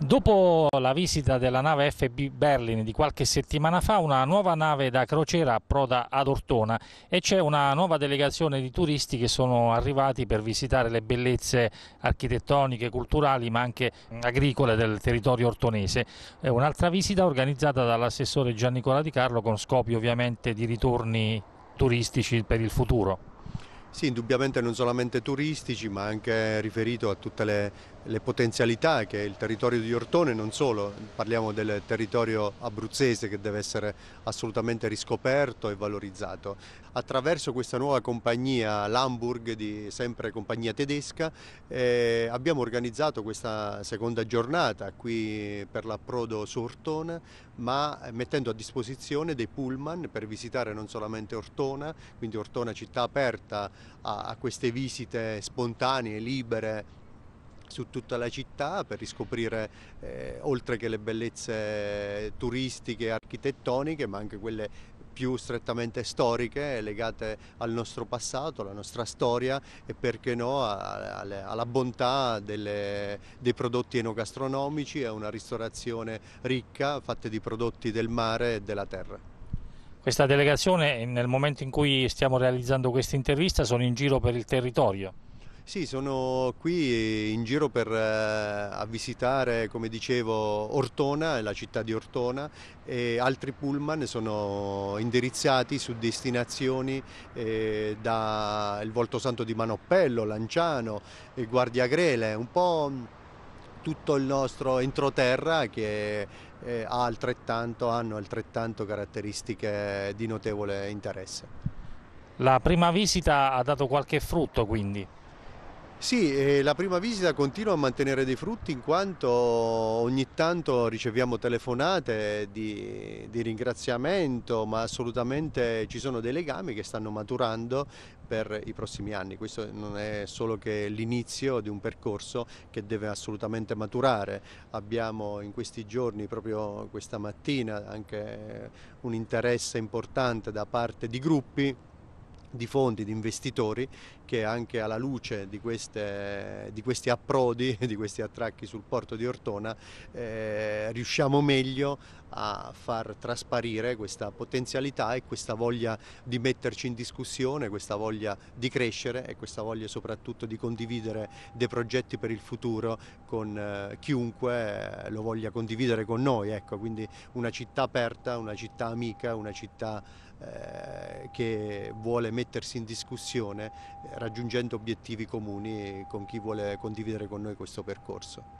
Dopo la visita della nave FB Berlin di qualche settimana fa, una nuova nave da crociera approda ad Ortona e c'è una nuova delegazione di turisti che sono arrivati per visitare le bellezze architettoniche, culturali ma anche agricole del territorio ortonese. un'altra visita organizzata dall'assessore Giannicola Di Carlo con scopi ovviamente di ritorni turistici per il futuro. Sì, indubbiamente non solamente turistici ma anche riferito a tutte le, le, potenzialità che il territorio di Ortone, non solo, parliamo del territorio abruzzese che deve essere assolutamente riscoperto e valorizzato. Attraverso questa nuova compagnia, l'Hamburg, di sempre compagnia tedesca, eh, abbiamo organizzato questa seconda giornata qui per l'approdo su Ortona, ma mettendo a disposizione dei pullman per visitare non solamente Ortona, quindi Ortona città aperta, a, a queste visite spontanee, libere su tutta la città per riscoprire eh, oltre che le bellezze turistiche e architettoniche ma anche quelle più strettamente storiche legate al nostro passato, alla nostra storia e perché no alla bontà delle, dei prodotti enogastronomici e a una ristorazione ricca fatta di prodotti del mare e della terra. Questa delegazione, nel momento in cui stiamo realizzando questa intervista, sono in giro per il territorio? Sì, sono qui eh, in giro per, eh, a visitare, come dicevo, Ortona, la città di Ortona e altri pullman sono indirizzati su destinazioni eh, da il Volto Santo di Manoppello, Lanciano, eh, Guardia Grele, un po' tutto il nostro entroterra che eh, ha altrettanto, hanno altrettanto caratteristiche di notevole interesse. La prima visita ha dato qualche frutto quindi? Sì, eh, la prima visita continua a mantenere dei frutti in quanto ogni tanto riceviamo telefonate di, di ringraziamento, ma assolutamente ci sono dei legami che stanno maturando per i prossimi anni. Questo non è solo che l'inizio di un percorso che deve assolutamente maturare. Abbiamo in questi giorni, proprio questa mattina, anche un interesse importante da parte di gruppi di fondi, di investitori che anche alla luce di, queste, di, questi approdi, di questi attracchi sul porto di Ortona, eh, riusciamo meglio a far trasparire questa potenzialità e questa voglia di metterci in discussione, questa voglia di crescere e questa voglia soprattutto di condividere dei progetti per il futuro con eh, chiunque eh, lo voglia condividere con noi. Ecco, quindi una città aperta, una città amica, una città eh, che vuole mettersi in discussione raggiungendo obiettivi comuni con chi vuole condividere con noi questo percorso.